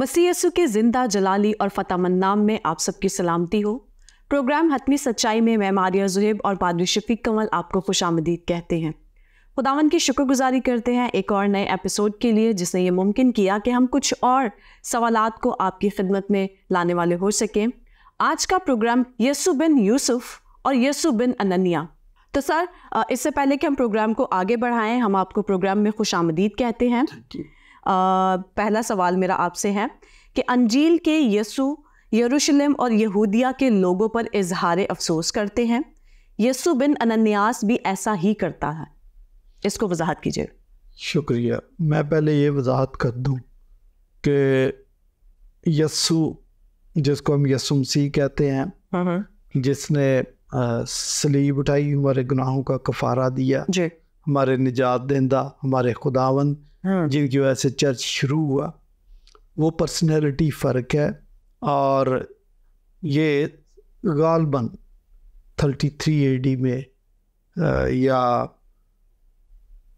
मसीह यसु के जिंदा जलाली और नाम में आप सबकी सलामती हो प्रोग्राम हतमी सच्चाई में मैं मारिया जुहेब और पादरी शफीक कंवल आपको खुश आमदीद कहते हैं खुदावन की शुक्रगुजारी करते हैं एक और नए एपिसोड के लिए जिसने ये मुमकिन किया कि हम कुछ और सवाल को आपकी खिदमत में लाने वाले हो सकें आज का प्रोग्राम यसु बिन यूसुफ और यसु बिन अनन्या तो सर इससे पहले कि हम प्रोग्राम को आगे बढ़ाएं हम आपको प्रोग्राम में खुश आमदीद कहते हैं पहला सवाल मेरा आपसे है कि अंजील के यसु यरूशलेम और यहूदिया के लोगों पर इजहार अफसोस करते हैं यसु बिन अनन्यास भी ऐसा ही करता है इसको वजाहत कीजिए शुक्रिया मैं पहले ये वजाहत कर दूँ कि यसु जिसको हम यसु कहते हैं हम्म, हम्म। जिसने सलीब उठाई हमारे गुनाहों का कफारा दिया जी हमारे निजात देंदा हमारे खुदावन हाँ। जिनकी वजह से चर्च शुरू हुआ वो पर्सनैलिटी फ़र्क है और ये गालबन थर्टी थ्री ए डी में या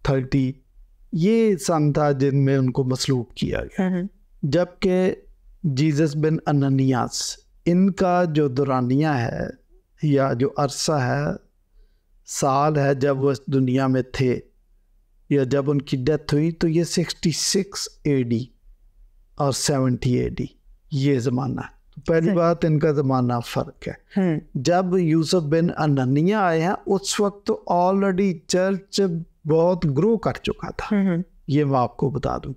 थर्टी ये सन था जिनमें उनको मसलूब किया गया हाँ, हाँ। जबकि जीसस बिन अननियास इनका जो दुरानिया है या जो अरसा है साल है जब वो इस दुनिया में थे या जब उनकी डेथ हुई तो ये 66 एडी और 70 एडी ये ज़माना है तो पहली बात इनका ज़माना फ़र्क है हम्म। जब यूसुफ बिन अननिया आए हैं उस वक्त तो ऑलरेडी चर्च बहुत ग्रो कर चुका था हम्म, हम्म। ये मैं आपको बता दूं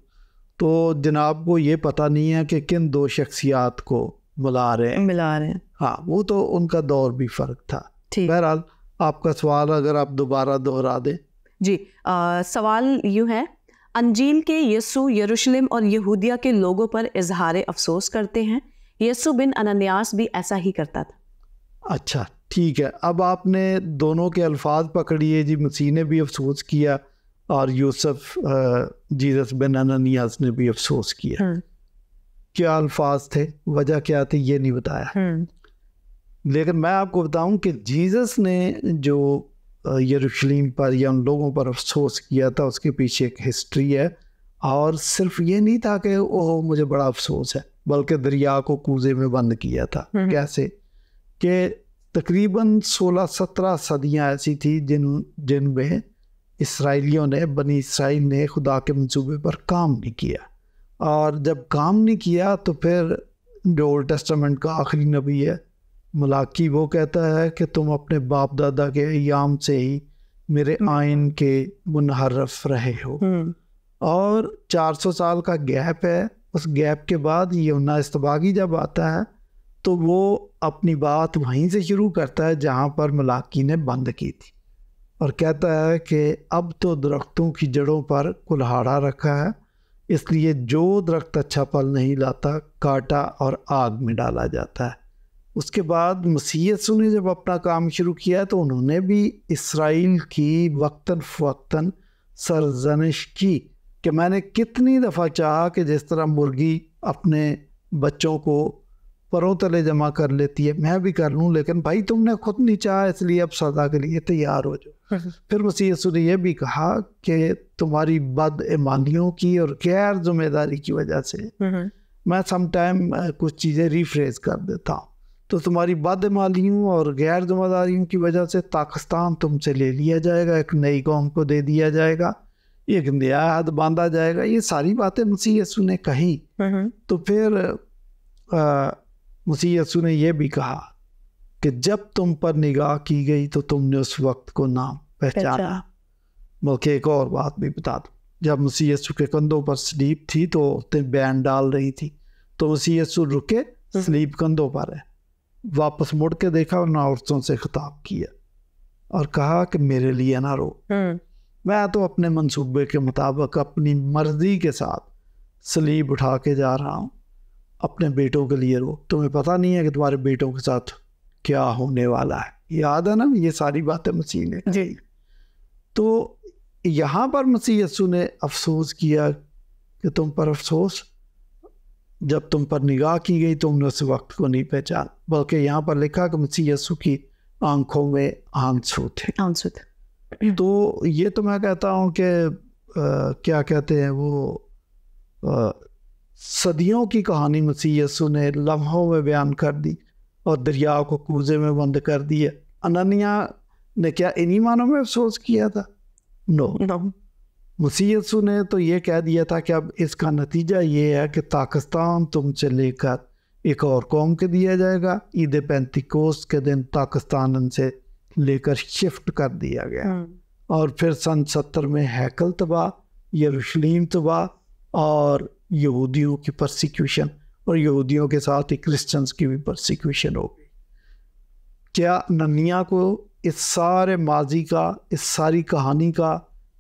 तो जनाब को ये पता नहीं है कि किन दो शख्सियात को बुला रहे हैं मिला रहे हैं हाँ वो तो उनका दौर भी फ़र्क था बहरहाल आपका सवाल अगर आप दोबारा दोहरा दें जी आ, सवाल यूँ है अंजील के यसु यरूशलेम और यहूदिया के लोगों पर इजहार अफसोस करते हैं यसु बिन अनन्यास भी ऐसा ही करता था अच्छा ठीक है अब आपने दोनों के अल्फाज पकड़िए जी मसीह ने भी अफसोस किया और यूसुफ जीसस बिन अनन्यास ने भी अफसोस किया हम्म। क्या अल्फाज थे वजह क्या थी ये नहीं बताया हम्म। लेकिन मैं आपको बताऊं कि जीसस ने जो यरूशलेम पर या उन लोगों पर अफसोस किया था उसके पीछे एक हिस्ट्री है और सिर्फ ये नहीं था कि ओह मुझे बड़ा अफसोस है बल्कि दरिया को कूजे में बंद किया था हम्म हम्म। कैसे कि तकरीबन 16-17 सदियां ऐसी थी जिन जिन में इसराइलियों ने बनी इसराइल ने खुदा के मनसूबे पर काम नहीं किया और जब काम नहीं किया तो फिर जो ओल्ड टेस्टामेंट का आखिरी नबी है मलाकी वो कहता है कि तुम अपने बाप दादा के अयाम से ही मेरे हम्म। आयन के मुनहरफ रहे हो हम्म। और 400 साल का गैप है उस गैप के बाद यमुना इस्तबागी जब आता है तो वो अपनी बात वहीं से शुरू करता है जहाँ पर मलाकी ने बंद की थी और कहता है कि अब तो दरख्तों की जड़ों पर कुल्हाड़ा रखा है इसलिए जो दरख्त अच्छा फल नहीं लाता काटा और आग में डाला जाता है उसके बाद मसीह ने जब अपना काम शुरू किया तो उन्होंने भी इसराइल की वक्ता फवता सरजनश की कि मैंने कितनी दफ़ा चाहा कि जिस तरह मुर्गी अपने बच्चों को परों तले जमा कर लेती है मैं भी कर लूँ लेकिन भाई तुमने खुद नहीं चाहा इसलिए अब सजा के लिए तैयार हो जाओ फिर मसीह ने यह भी कहा कि तुम्हारी बद ईमानियों की और गैर जिम्मेदारी की वजह से मैं समटाइम कुछ चीज़ें रिफ्रेज कर देता हूँ तो तुम्हारी बदमालियों और गैर जुम्मेदारियों की वजह से पाकिस्तान तुमसे ले लिया जाएगा एक नई कौम को दे दिया जाएगा एक नया हद बांधा जाएगा ये सारी बातें मुसी यसु ने कही हम्म, हम्म। तो फिर मुसी यसु ने यह भी कहा कि जब तुम पर निगाह की गई तो तुमने उस वक्त को नाम पहचाना बल्कि एक और बात भी बता दूँ जब मुसीयसु यसु के कंधों पर स्लीप थी तो औरतें बैन डाल रही थी तो मसीह यसु रुके हम्म। स्लीप कंधों पर है वापस मुड़ के देखा और औरतों से खिताब किया और कहा कि मेरे लिए ना रो हम्म। मैं तो अपने मंसूबे के मुताबिक अपनी मर्जी के साथ सलीब उठा के जा रहा हूँ अपने बेटों के लिए रो तुम्हें पता नहीं है कि तुम्हारे बेटों के साथ क्या होने वाला है याद है ना ये सारी बातें मसीह ने जी तो यहाँ पर मसीह यसु ने अफसोस किया कि तुम पर अफसोस जब तुम पर निगाह की गई तुमने उस वक्त को नहीं पहचान बल्कि यहाँ पर लिखा कि मसीह यसु की आंखों में आंसू थे आंसू थे तो ये तो मैं कहता हूँ कि क्या कहते हैं वो आ, सदियों की कहानी मसीह यसु ने लम्हों में बयान कर दी और दरियाओं को कूजे में बंद कर दिया अनन्या ने क्या इन्हीं मानों में अफसोस किया था नो no. no. वसीयसु ने तो ये कह दिया था कि अब इसका नतीजा ये है कि पाकिस्तान तुम से लेकर एक और कौम के दिया जाएगा ईद पैंतीकोस के दिन पाकिस्तान से लेकर शिफ्ट कर दिया गया हम्म। और फिर सन सत्तर में हैकल तबाह यरूशलेम तबाह और यहूदियों की परसिक्यूशन और यहूदियों के साथ ही क्रिश्चियंस की भी प्रोसिक्यूशन हो गई क्या नन्या को इस सारे माजी का इस सारी कहानी का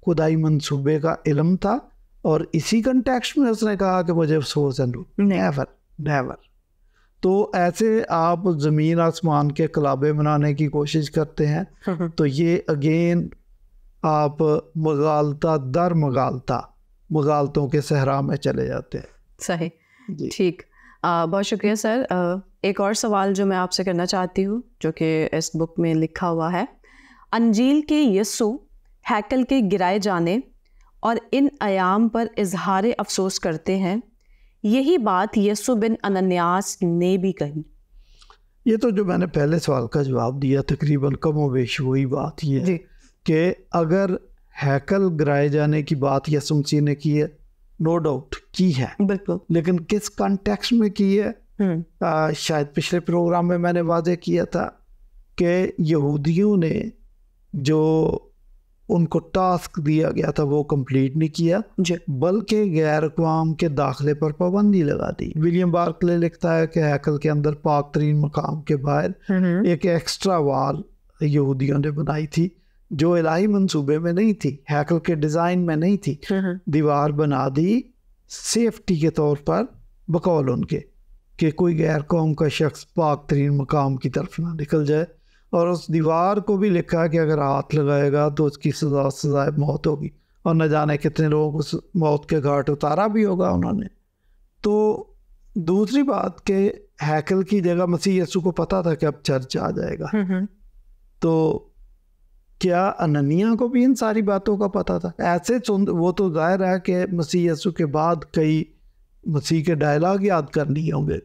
खुदाई मनसूबे का इलम था और इसी कंटेक्स्ट में उसने कहा कि मुझे अफसोस है नेवर नेवर तो ऐसे आप ज़मीन आसमान के कलाबे बनाने की कोशिश करते हैं तो ये अगेन आप मगालता दर मगालता मगालतों के सहरा में चले जाते हैं सही ठीक बहुत शुक्रिया सर आ, एक और सवाल जो मैं आपसे करना चाहती हूँ जो कि इस बुक में लिखा हुआ है अंजील के यस्सू हैकल के गिराए जाने और इन आयाम पर इजहार अफसोस करते हैं यही बात यसु बिन अनन्यास ने भी कही ये तो जो मैंने पहले सवाल का जवाब दिया तकरीबन कम वेश वही बात ये है कि अगर हैकल गिराए जाने की बात यसु मसीह ने की है नो डाउट की है बिल्कुल लेकिन किस कॉन्टेक्स्ट में की है हम्म। आ, शायद पिछले प्रोग्राम में मैंने वादे किया था कि यहूदियों ने जो उनको टास्क दिया गया था वो कंप्लीट नहीं किया बल्कि गैर अकवाम के दाखिले पर पाबंदी लगा दी विलियम बार्कले लिखता है कि हैकल के अंदर पाक तरीन मकाम के बाहर हम्म, हम्म। एक एक्स्ट्रा वाल यहूदियों ने बनाई थी जो इलाही मंसूबे में नहीं थी हैकल के डिजाइन में नहीं थी हम्म, दीवार बना दी सेफ्टी के तौर पर बकौल उनके कि कोई गैर कौम का शख्स पाक तरीन मकाम की तरफ ना निकल जाए और उस दीवार को भी लिखा कि अगर हाथ लगाएगा तो उसकी सजा सजाए मौत होगी और न जाने कितने लोगों को उस मौत के घाट उतारा भी होगा उन्होंने तो दूसरी बात के हैकल की जगह मसीह यसु को पता था कि अब चर्च आ जाएगा हम्म, हम्म। तो क्या अनन्या को भी इन सारी बातों का पता था ऐसे चुन वो तो जाहिर है कि मसीह यसु के बाद कई मसीह के डायलॉग याद कर लिए होंगे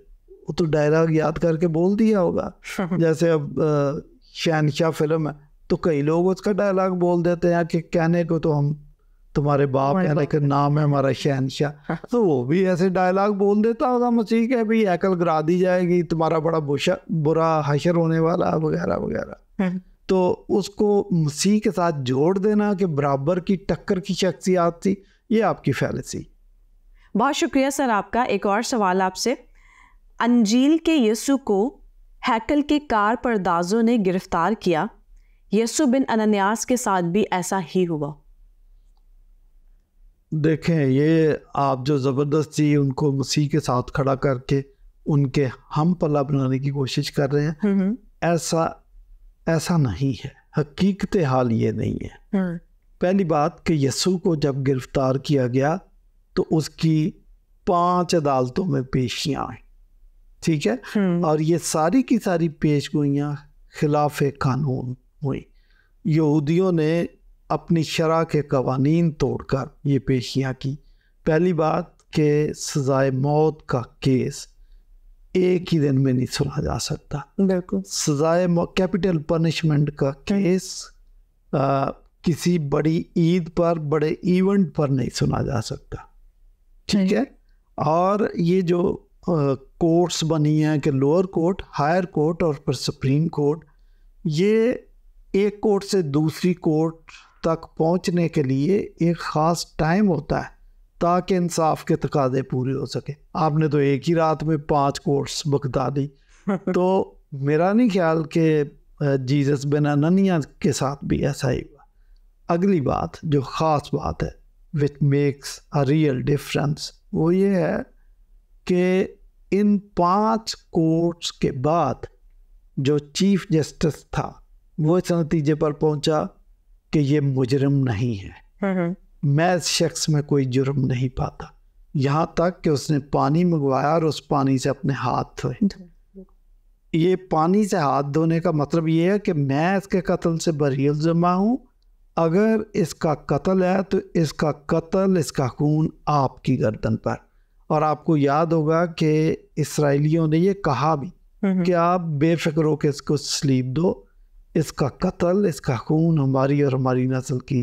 वो तो डायलॉग याद करके बोल दिया होगा जैसे अब शहनशाह फिल्म है तो कई लोग उसका डायलॉग बोल देते हैं कि कहने को तो हम तुम्हारे बाप ना कि नाम है हमारा शहनशाह हाँ। तो वो भी ऐसे डायलॉग बोल देता होगा मसीह के भी अकल गिरा दी जाएगी तुम्हारा बड़ा बुशा बुरा हशर होने वाला वगैरह वगैरह हाँ। तो उसको मसीह के साथ जोड़ देना कि बराबर की टक्कर की शख्सियात थी ये आपकी फैलसी बहुत शुक्रिया सर आपका एक और सवाल आपसे अंजील के यसु को हैकल के कार परदाजों ने गिरफ्तार किया यसु बिन अनन्यास के साथ भी ऐसा ही हुआ देखें ये आप जो ज़बरदस्ती उनको मसीह के साथ खड़ा करके उनके हम पला बनाने की कोशिश कर रहे हैं हम्म, हम्म। ऐसा ऐसा नहीं है हकीकत हाल ये नहीं है हम्म। पहली बात कि यसु को जब गिरफ्तार किया गया तो उसकी पांच अदालतों में पेशियाँ आई ठीक है हम्म। और ये सारी की सारी पेश गोइयाँ खिलाफ कानून हुई यहूदियों ने अपनी शरा के कवानीन तोड़कर ये पेशियाँ की पहली बात कि सजाए मौत का केस एक ही दिन में नहीं सुना जा सकता बिल्कुल सजाए कैपिटल पनिशमेंट का हम्म। केस आ, किसी बड़ी ईद पर बड़े इवेंट पर नहीं सुना जा सकता ठीक है और ये जो कोर्ट्स बनी हैं कि लोअर कोर्ट हायर कोर्ट और फिर सुप्रीम कोर्ट ये एक कोर्ट से दूसरी कोर्ट तक पहुंचने के लिए एक ख़ास टाइम होता है ताकि इंसाफ के तकाजे पूरे हो सके आपने तो एक ही रात में पांच कोर्ट्स बगदा दी तो मेरा नहीं ख्याल कि जीसस बिन अनन्या के साथ भी ऐसा ही हुआ अगली बात जो ख़ास बात है which makes a real difference वो ये है कि इन पांच कोर्ट्स के बाद जो चीफ जस्टिस था वो इस नतीजे पर पहुंचा कि ये मुजरम नहीं है हम्म, हम्म। मैं इस शख्स में कोई जुर्म नहीं पाता यहाँ तक कि उसने पानी मंगवाया और उस पानी से अपने हाथ धोए अच्छा। ये पानी से हाथ धोने का मतलब ये है कि मैं इसके कत्ल से बरील जमा हूँ अगर इसका कत्ल है तो इसका कत्ल इसका खून आपकी गर्दन पर और आपको याद होगा कि इसराइलियों ने ये कहा भी हम्म हम्म। कि आप बेफिक्र होकर इसको स्लीप दो इसका कत्ल इसका खून हमारी और हमारी नस्ल की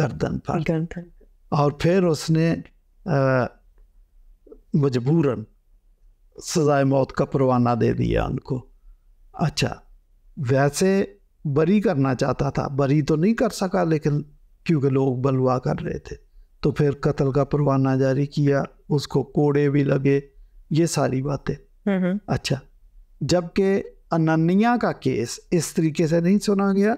गर्दन पर गर्दन और फिर उसने मजबूरन सजाए मौत का परवाना दे दिया उनको अच्छा वैसे बरी करना चाहता था बरी तो नहीं कर सका लेकिन क्योंकि लोग बलवा कर रहे थे तो फिर कत्ल का परवाना जारी किया उसको कोड़े भी लगे ये सारी बातें हम्म, हम्म। अच्छा जबकि अनन्या का केस इस तरीके से नहीं सुना गया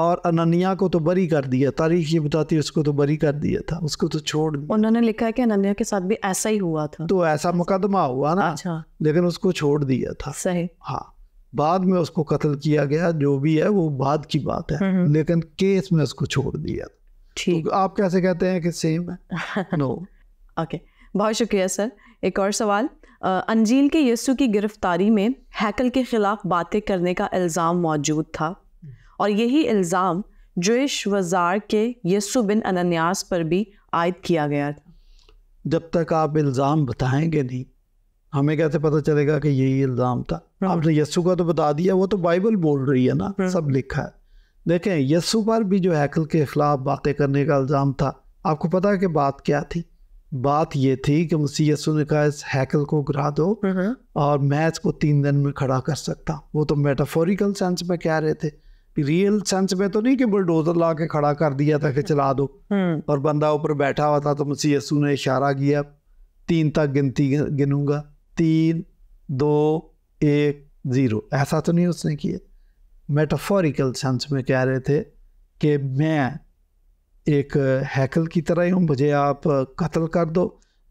और अनन्या को तो बरी कर दिया तारीख ये बताती है उसको तो बरी कर दिया था उसको तो छोड़ दिया उन्होंने लिखा है कि अनन्या के साथ भी ऐसा ही हुआ था तो ऐसा मुकदमा हुआ ना अच्छा लेकिन उसको छोड़ दिया था सही हाँ बाद में उसको कत्ल किया गया जो भी है वो बाद की बात है हम्म, लेकिन केस में उसको छोड़ दिया था तो ठीक तो आप कैसे कहते हैं कि सेम है नो ओके बहुत शुक्रिया सर एक और सवाल अंजील के यस्सु की गिरफ्तारी में हैकल के ख़िलाफ़ बातें करने का इल्ज़ाम मौजूद था और यही इल्ज़ाम जोश वज़ार के यस्सु बिन अनन्यास पर भी आयद किया गया था जब तक आप इल्ज़ाम बताएंगे नहीं हमें कैसे पता चलेगा कि यही इल्ज़ाम था आपने यस्सु का तो बता दिया वो तो बाइबल बोल रही है ना सब लिखा है देखें यस्सु पर भी जो हैकल के खिलाफ बातें करने का इल्ज़ाम था आपको पता है कि बात क्या थी बात यह थी कि मुसी यस्सु ने कहा इस हैकल को गिरा दो हम्म। और मैं इसको तीन दिन में खड़ा कर सकता वो तो मेटाफोरिकल सेंस में कह रहे थे रियल सेंस में तो नहीं कि बुलडोजर ला के खड़ा कर दिया था कि हम्म। चला दो हम्म। और बंदा ऊपर बैठा हुआ था तो मुसी यसु ने इशारा किया तीन तक गिनती गिनूंगा तीन दो एक ज़ीरो ऐसा तो नहीं उसने किया मेटाफोरिकल सेंस में कह रहे थे कि मैं एक हैकल की तरह ही हूँ मुझे आप कत्ल कर दो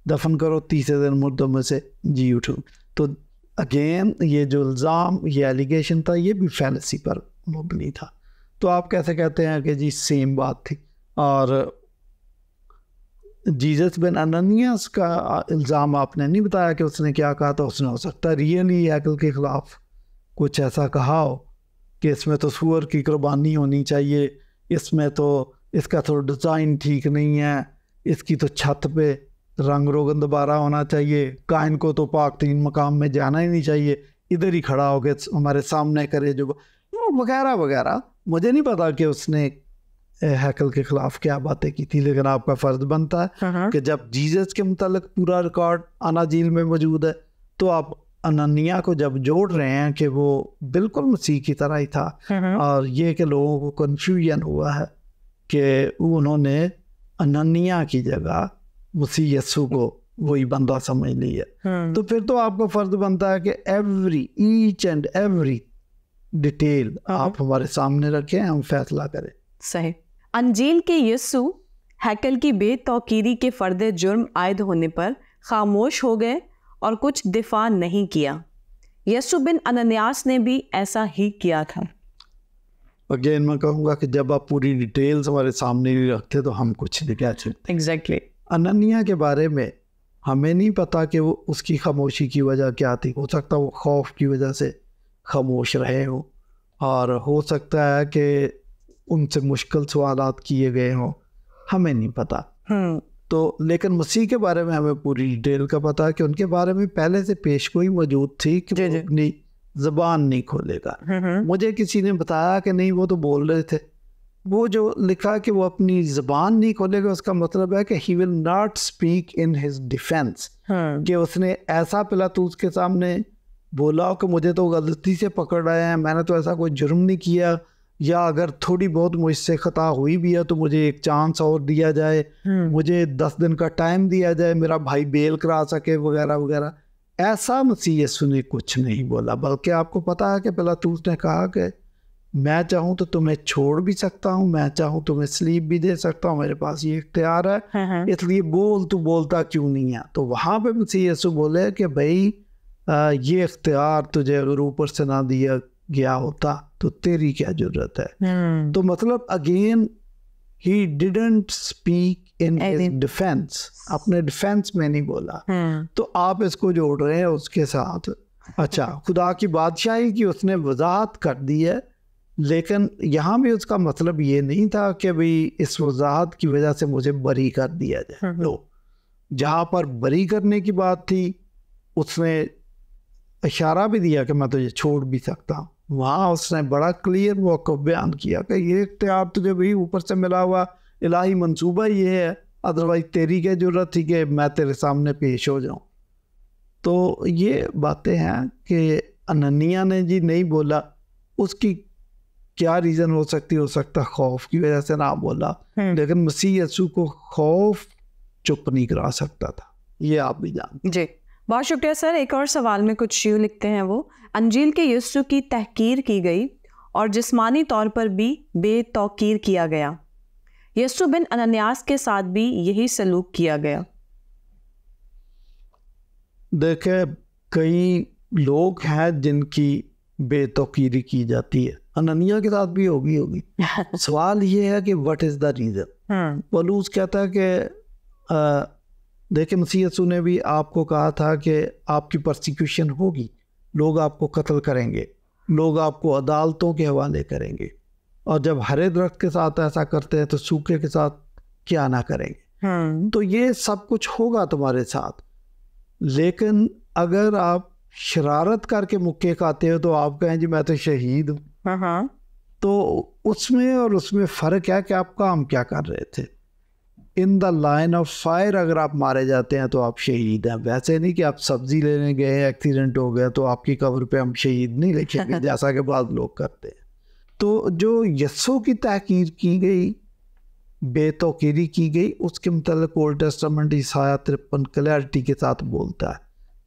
दफन करो तीसरे दिन मुर्दों में से जी उठूँ तो अगेन ये जो इल्ज़ाम ये एलिगेशन था ये भी फैलसी पर मुबनी था तो आप कैसे कहते हैं कि जी सेम बात थी और जीजस बिन अननियास का इल्ज़ाम आपने नहीं बताया कि उसने क्या कहा था उसने हो सकता रियली हैकल के ख़िलाफ़ कुछ ऐसा कहा हो कि इसमें तो सूअर की कुर्बानी होनी चाहिए इसमें तो इसका तो डिज़ाइन ठीक नहीं है इसकी तो छत पे रंग रोगन दोबारा होना चाहिए कायन को तो पाक तीन मकाम में जाना ही नहीं चाहिए इधर ही खड़ा हो गए हमारे सामने करे जो वगैरह वगैरह मुझे नहीं पता कि उसने हैकल के खिलाफ क्या बातें की थी लेकिन आपका फर्ज बनता है हाँ, हाँ। कि जब जीजस के मुतल पूरा रिकॉर्ड अनाजील में मौजूद है तो आप अनन्या को जब जोड़ रहे हैं कि वो बिल्कुल मसीह की तरह ही था और ये कि लोगों को कन्फ्यूजन हुआ है कि उन्होंने अनन्या की जगह मसीह यस्सु को वही बंदा समझ लिया हम्म। तो फिर तो आपको फर्ज बनता है कि every each and every detail आप हमारे सामने रखें हम फैसला करें सही अंजील के यस्सु हैकल की बेतौकीरी के फर्द जुर्म आयद होने पर खामोश हो गए और कुछ दिफा नहीं किया यसु बिन अनन्यास ने भी ऐसा ही किया था अगेन मैं कहूंगा कि जब आप पूरी डिटेल्स हमारे सामने नहीं रखते तो हम कुछ नहीं कह सकते एग्जैक्टली अनन्या के बारे में हमें नहीं पता कि वो उसकी खामोशी की वजह क्या थी हो सकता वो खौफ की वजह से खामोश रहे हो और हो सकता है कि उनसे मुश्किल सवाल किए गए हों हमें नहीं पता हम्म। तो लेकिन मसीह के बारे में हमें पूरी डिटेल का पता है कि उनके बारे में पहले से पेशगोई मौजूद थी कि वो अपनी जबान नहीं खोलेगा हम्म, हम्म। मुझे किसी ने बताया कि नहीं वो तो बोल रहे थे वो जो लिखा कि वो अपनी जबान नहीं खोलेगा उसका मतलब है कि he will not speak in his defence कि उसने ऐसा पिला तो उसके सामने बोला कि मुझे तो गलती से पकड़ रहे हैं मैंने तो ऐसा कोई जुर्म नहीं किया या अगर थोड़ी बहुत मुझसे खता हुई भी है तो मुझे एक चांस और दिया जाए हम्म। मुझे दस दिन का टाइम दिया जाए मेरा भाई बेल करा सके वगैरह वगैरह ऐसा मसीह यस्सु ने कुछ नहीं बोला बल्कि आपको पता है कि तू तो ने कहा कि मैं चाहूँ तो तुम्हें छोड़ भी सकता हूँ मैं चाहूँ तुम्हें स्लीप भी दे सकता हूँ मेरे पास ये इख्तियार है हाँ, हाँ। इसलिए बोल तू बोलता क्यों नहीं है तो वहाँ पे मसीह यीशु बोले कि भाई ये इख्तियार तुझे अगर ऊपर से ना दिया गया होता तो तेरी क्या जरूरत है हम्म। तो मतलब again he didn't speak in defence अपने डिफेंस में नहीं बोला हम्म। तो आप इसको जोड़ रहे हैं उसके साथ अच्छा खुदा की बादशाही की उसने वजाहत कर दी है लेकिन यहाँ भी उसका मतलब ये नहीं था कि भाई इस वजाहत की वजह से मुझे बरी कर दिया जाए हम्म। लो जहाँ पर बरी करने की बात थी उसने इशारा भी दिया कि मैं तुझे छोड़ भी सकता हूँ वहाँ उसने बड़ा क्लियर मौक़ बयान किया कि ये इख्तियार तुझे भी ऊपर से मिला हुआ इलाही मंसूबा ये है अदरवाइज तेरी क्या जरूरत थी कि मैं तेरे सामने पेश हो जाऊँ तो ये बातें हैं कि अनन्या ने जी नहीं बोला उसकी क्या रीज़न हो सकती हो सकता खौफ की वजह से ना बोला हम्म। लेकिन मसीह यसू को खौफ चुप नहीं करा सकता था ये आप भी जानते जी बहुत शुक्रिया सर एक और सवाल में कुछ यूँ लिखते हैं वो अंजील के यस्सु की तहकीर की गई और जिस्मानी तौर पर भी बेतौकीर किया गया यस्सु बिन अनन्यास के साथ भी यही सलूक किया गया देखे कई लोग हैं जिनकी बेतौकीरी की जाती है अननिया के साथ भी होगी होगी सवाल ये है कि व्हाट इज़ द रीज़न बलूस कहता है कि देखिए मसीह सू ने भी आपको कहा था कि आपकी प्रोसिक्यूशन होगी लोग आपको कत्ल करेंगे लोग आपको अदालतों के हवाले करेंगे और जब हरे दरख्त के साथ ऐसा करते हैं तो सूखे के साथ क्या ना करेंगे हाँ। तो ये सब कुछ होगा तुम्हारे साथ लेकिन अगर आप शरारत करके मुक्के खाते हो तो आप कहें जी मैं तो शहीद हूँ हाँ, हाँ। तो उसमें और उसमें फ़र्क है कि आप काम क्या कर रहे थे in the line of fire अगर आप मारे जाते हैं तो आप शहीद हैं वैसे नहीं कि आप सब्जी लेने गए एक्सीडेंट हो गया तो आपकी कब्र पे हम शहीद नहीं लिखेंगे जैसा कि बाद लोग करते हैं तो जो यस्सों की तहकीर की गई बेतौकीरी की गई उसके मतलब ओल्ड टेस्टामेंट ईसाया तिरपन क्लैरिटी के साथ बोलता है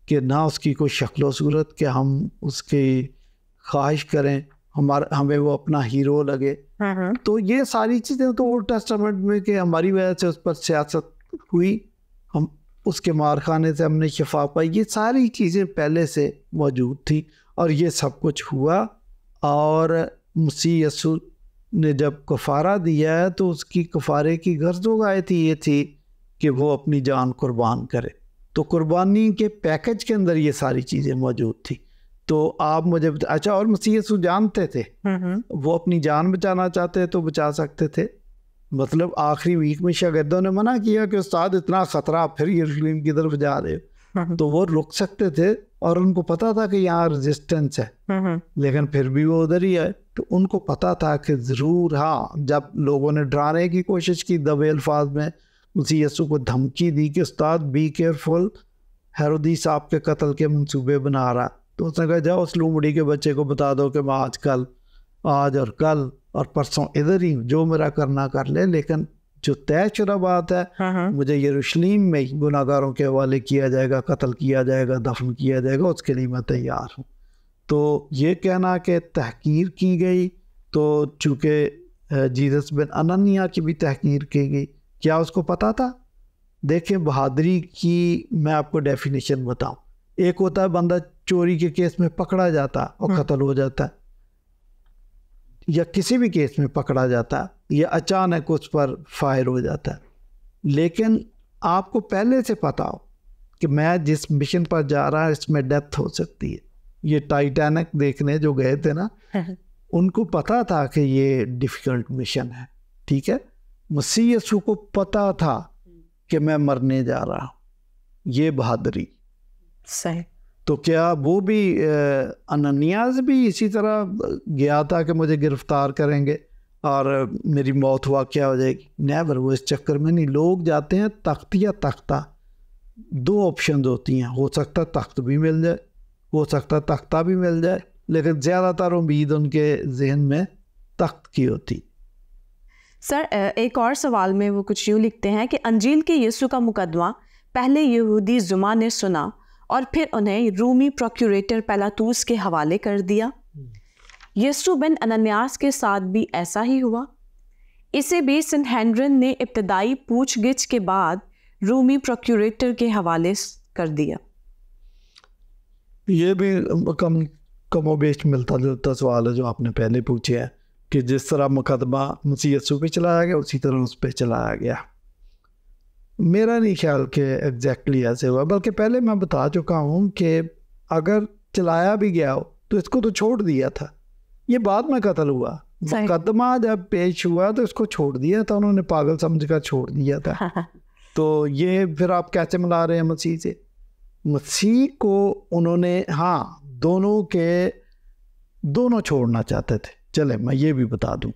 कि ना उसकी कोई शक्ल सूरत कि हम उसकी ख्वाहिश करें हमारा हमें वो अपना हीरो लगे हाँ, हाँ। तो ये सारी चीजें तो ओल्ड टेस्टामेंट में कि हमारी वजह से उस पर सियासत हुई हम उसके मार खाने से हमने शिफा पाई ये सारी चीज़ें पहले से मौजूद थी और ये सब कुछ हुआ और मसी यसू ने जब कफारा दिया है तो उसकी कफारे की गर्जो थी ये थी कि वो अपनी जान कुर्बान करे तो कुर्बानी के पैकेज के अंदर ये सारी चीज़ें मौजूद थी तो आप मुझे अच्छा और मसीह यसु जानते थे हम्म, हम्म। वो अपनी जान बचाना चाहते तो बचा सकते थे मतलब आखिरी वीक में शागिदों ने मना किया कि उस्ताद इतना ख़तरा फिर यरूशलेम की तरफ जा रहे हो हम्म, तो वो रुक सकते थे और उनको पता था कि यहाँ रेजिस्टेंस है लेकिन फिर भी वो उधर ही है तो उनको पता था कि ज़रूर हाँ जब लोगों ने डराने की कोशिश की दबे अल्फाज में उसी यसु को धमकी दी कि उस्ताद बी केयरफुल साहब के कत्ल के मंसूबे बना रहा तो उसने कहा जाओ उस लूमड़ी के बच्चे को बता दो कि मैं आज कल आज और कल और परसों इधर ही जो मेरा करना कर ले लेकिन जो तय बात है हाँ, हाँ। मुझे यरूशलेम में ही गुनागारों के हवाले किया जाएगा कत्ल किया जाएगा दफन किया जाएगा उसके लिए मैं तैयार हूँ तो ये कहना कि तहकीर की गई तो चूँकि जीसस बिन अनन्या की भी तहकीर की गई क्या उसको पता था देखें बहादुरी की मैं आपको डेफिनेशन बताऊं एक होता है बंदा चोरी के केस में पकड़ा जाता और हाँ। कत्ल हो जाता या किसी भी केस में पकड़ा जाता या अचानक उस पर फायर हो जाता लेकिन आपको पहले से पता हो कि मैं जिस मिशन पर जा रहा है इसमें डेथ हो सकती है ये टाइटैनिक देखने जो गए थे ना हाँ। उनको पता था कि ये डिफ़िकल्ट मिशन है ठीक है मसीह यसु को पता था कि मैं मरने जा रहा हूँ ये बहादुरी सही तो क्या वो भी अनन्याज भी इसी तरह गया था कि मुझे गिरफ्तार करेंगे और मेरी मौत हुआ क्या हो जाएगी नेवर वो इस चक्कर में नहीं लोग जाते हैं तख्त या तख्ता दो ऑप्शन होती हैं हो सकता तख्त भी मिल जाए हो सकता तख्ता भी मिल जाए लेकिन ज़्यादातर उम्मीद उनके जहन में तख्त की होती सर एक और सवाल में वो कुछ यूँ लिखते हैं कि अंजील के यीशु का मुकदमा पहले यहूदी जुमा ने सुना और फिर उन्हें रूमी प्रोक्यूरेटर पैलातूस के हवाले कर दिया यसु बिन अनन्यास के साथ भी ऐसा ही हुआ इसे भी सिन्हेंड्रन ने इब्तदाई पूछगिछ के बाद रूमी प्रोक्यूरेटर के हवाले कर दिया ये भी कम कमो बेस्ट मिलता जुलता तो सवाल है जो आपने पहले पूछा है कि जिस तरह मुकदमा मसीह पे चलाया गया उसी तरह उस पर चलाया गया मेरा नहीं ख्याल कि एग्जैक्टली exactly ऐसे हुआ बल्कि पहले मैं बता चुका हूँ कि अगर चलाया भी गया हो तो इसको तो छोड़ दिया था ये बाद में कत्ल हुआ मुकदमा जब पेश हुआ तो इसको छोड़ दिया था उन्होंने पागल समझ कर छोड़ दिया था हाँ, हाँ। तो ये फिर आप कैसे मिला रहे हैं मसीह से मसीह को उन्होंने हाँ दोनों के दोनों छोड़ना चाहते थे चले मैं ये भी बता दूं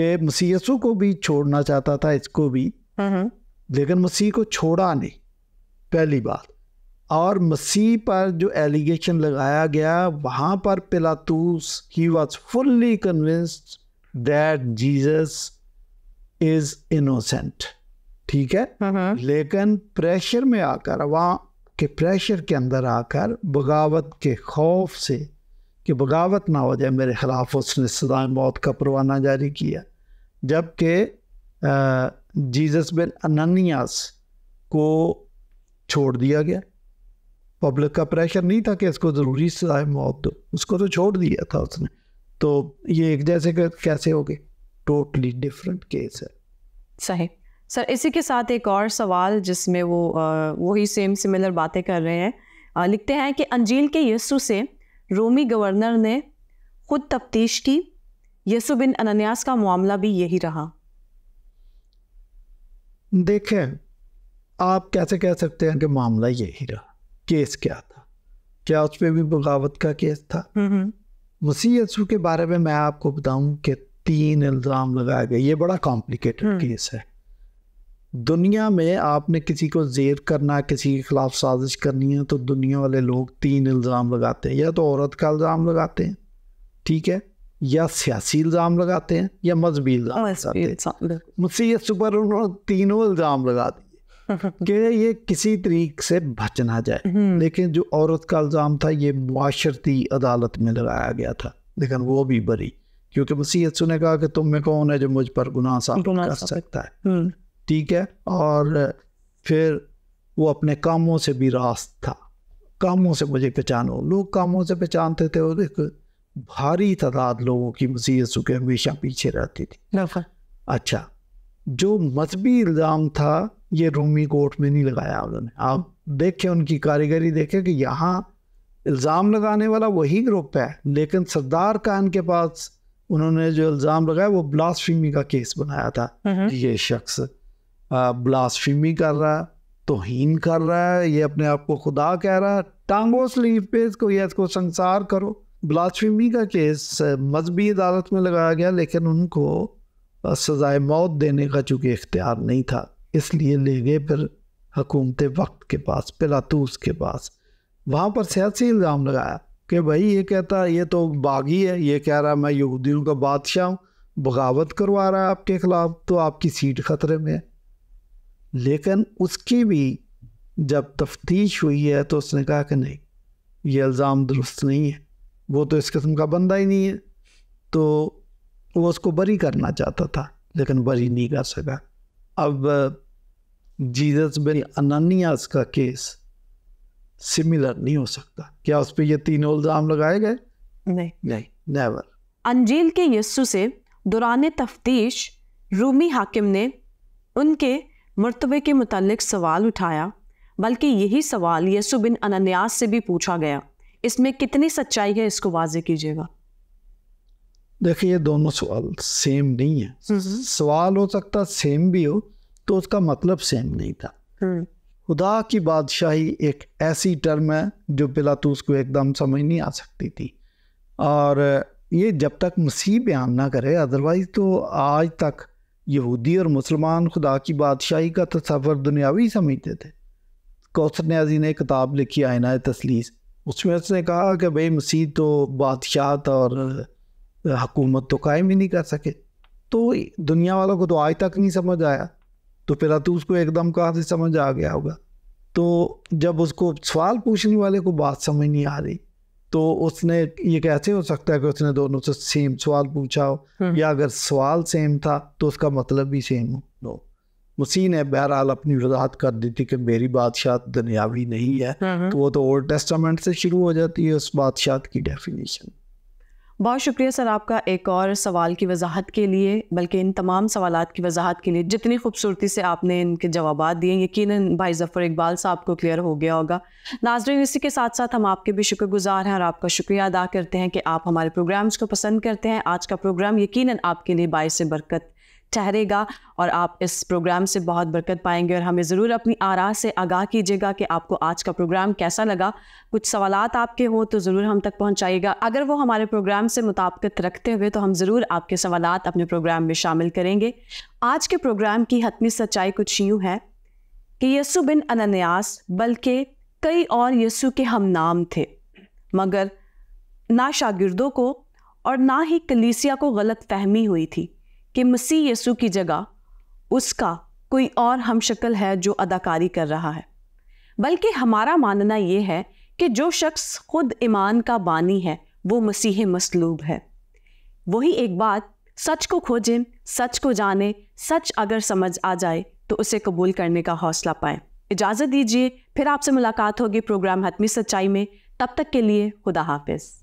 कि मसीह को भी छोड़ना चाहता था इसको भी हम्म, हम्म। लेकिन मसीह को छोड़ा नहीं पहली बात और मसीह पर जो एलिगेशन लगाया गया वहाँ पर Pilatus he was fully convinced that Jesus is innocent ठीक है हाँ, हाँ। लेकिन प्रेशर में आकर वहाँ के प्रेशर के अंदर आकर बगावत के खौफ से कि बगावत ना हो जाए मेरे ख़िलाफ़ उसने सदाएं मौत का परवाना जारी किया जबकि जीसस बिन अनन्यास को छोड़ दिया गया पब्लिक का प्रेशर नहीं था कि इसको ज़रूरी सजाए मौत दो उसको तो छोड़ दिया था उसने तो ये एक जैसे कैसे हो गए टोटली डिफरेंट केस है सही सर इसी के साथ एक और सवाल जिसमें वो वही सेम सिमिलर बातें कर रहे हैं लिखते हैं कि अंजील के यसु से रोमी गवर्नर ने खुद तफ्तीश की यसु बिन अनन्यास का मामला भी यही रहा देखें आप कैसे कह सकते हैं कि मामला यही रहा केस क्या था क्या उस पर भी बगावत का केस था हम्म, हम्म। मसीह यसू के बारे में मैं आपको बताऊं कि तीन इल्ज़ाम लगाए गए ये बड़ा कॉम्प्लिकेटेड हम्म। केस है दुनिया में आपने किसी को जेर करना किसी के खिलाफ साजिश करनी है तो दुनिया वाले लोग तीन इल्ज़ाम लगाते हैं या तो औरत का इल्ज़ाम लगाते हैं ठीक है या सियासी इल्ज़ाम लगाते हैं या मजहबी इल्ज़ाम लगाते हैं मुझसे ये सुपर उन्होंने तीनों इल्ज़ाम लगा दिए कि ये किसी तरीक से बच ना जाए हम्म। लेकिन जो औरत का इल्ज़ाम था ये माशरती अदालत में लगाया गया था लेकिन वो भी बरी क्योंकि मसीहत ने कहा कि तुम में कौन है जो मुझ पर गुनाह साबित कर सकता है हम्म। ठीक है और फिर वो अपने कामों से भी रास्त था कामों से मुझे पहचानो लोग कामों से पहचानते थे और एक भारी तादाद लोगों की मसीह यसु के हमेशा पीछे रहती थी अच्छा जो मजहबी इल्ज़ाम था ये रूमी कोर्ट में नहीं लगाया उन्होंने आप देखें उनकी कारीगरी देखें कि यहाँ इल्ज़ाम लगाने वाला वही ग्रुप है लेकिन सरदार खान के पास उन्होंने जो इल्ज़ाम लगाया वो ब्लास्फीमी का केस बनाया था हम्म हम्म। ये शख्स ब्लास्फीमी कर रहा है तोहन कर रहा है ये अपने आप को खुदा कह रहा है टांगोस स्लीव पे इसको ये इसको संसार करो ब्लास्फीमी का केस मजहबी अदालत में लगाया गया लेकिन उनको सजाए मौत देने का चूँकि इख्तियार नहीं था इसलिए ले गए फिर हकूमत वक्त के पास पिलातूस के पास वहाँ पर सियासी इल्ज़ाम लगाया कि भाई ये कहता ये तो बागी है ये कह रहा मैं यहूदियों का बादशाह हूँ बगावत करवा रहा है आपके ख़िलाफ़ तो आपकी सीट ख़तरे में है लेकिन उसकी भी जब तफ्तीश हुई है तो उसने कहा कि नहीं ये इल्ज़ाम दुरुस्त नहीं है वो तो इस किस्म का बंदा ही नहीं है तो वो उसको बरी करना चाहता था लेकिन बरी नहीं कर सका अब जीजस बिन अनन्यास का केस सिमिलर नहीं हो सकता क्या उस पर ये तीनों इल्ज़ाम लगाए गए नहीं नहीं नेवर अंजील के यस्सु से दौरान तफ्तीश रूमी हाकिम ने उनके मरतबे के मुतल सवाल उठाया बल्कि यही सवाल यसु बिन अनन्यास से भी पूछा गया इसमें कितनी सच्चाई है इसको वाजे कीजिएगा देखिए ये दोनों सवाल सेम नहीं है हम्म, हम्म। सवाल हो सकता सेम भी हो तो उसका मतलब सेम नहीं था हम्म। खुदा की बादशाही एक ऐसी टर्म है जो पिलातूस को एकदम समझ नहीं आ सकती थी और ये जब तक मसीह बयान ना करे अदरवाइज़ तो आज तक यहूदी और मुसलमान खुदा की बादशाही का तस्वर तो दुनियावी समझते थे कौसर न्याजी ने किताब लिखी आयना तसलीस उसमें उसने कहा कि भाई मसीह तो बादशाहत और हकूमत तो कायम ही नहीं कर सके तो दुनिया वालों को तो आज तक नहीं समझ आया तो फिर तो उसको एकदम कहाँ से समझ आ गया होगा तो जब उसको सवाल पूछने वाले को बात समझ नहीं आ रही तो उसने ये कैसे हो सकता है कि उसने दोनों से सेम सवाल पूछा हो हम्म। या अगर सवाल सेम था तो उसका मतलब भी सेम हो मसीह ने बहरहाल अपनी वजाहत कर दी थी कि मेरी बादशाह दुनियावी नहीं है हाँ, हाँ। तो वो तो ओल्ड टेस्टामेंट से शुरू हो जाती है उस बादशाह की डेफिनेशन बहुत शुक्रिया सर आपका एक और सवाल की वजाहत के लिए बल्कि इन तमाम सवाल की वजाहत के लिए जितनी खूबसूरती से आपने इनके जवाब दिए यकीन भाई ज़फ़र इकबाल साहब को क्लियर हो गया होगा नाजरन इसी के साथ साथ हम आपके भी शुक्रगुजार हैं और आपका शुक्रिया अदा करते हैं कि आप हमारे प्रोग्राम्स को पसंद करते हैं आज का प्रोग्राम यकीन आपके लिए बायस बरकत ठहरेगा और आप इस प्रोग्राम से बहुत बरकत पाएंगे और हमें ज़रूर अपनी आरा से आगाह कीजिएगा कि आपको आज का प्रोग्राम कैसा लगा कुछ सवाल आपके हों तो ज़रूर हम तक पहुँचाइएगा अगर वो हमारे प्रोग्राम से मुताबकत रखते हुए तो हम ज़रूर आपके सवाल अपने प्रोग्राम में शामिल करेंगे आज के प्रोग्राम की हतमी सच्चाई कुछ यूँ है कि यसु बिन अनन्यास बल्कि कई और यसु के हम नाम थे मगर ना शागिर्दों को और ना ही कलीसिया को गलत फहमी हुई थी कि मसीह यसु की जगह उसका कोई और हम शक्ल है जो अदाकारी कर रहा है बल्कि हमारा मानना ये है कि जो शख्स खुद ईमान का बानी है वो मसीह मसलूब है वही एक बात सच को खोजें सच को जाने सच अगर समझ आ जाए तो उसे कबूल करने का हौसला पाए इजाज़त दीजिए फिर आपसे मुलाकात होगी प्रोग्राम हतमी सच्चाई में तब तक के लिए खुदा हाफिज़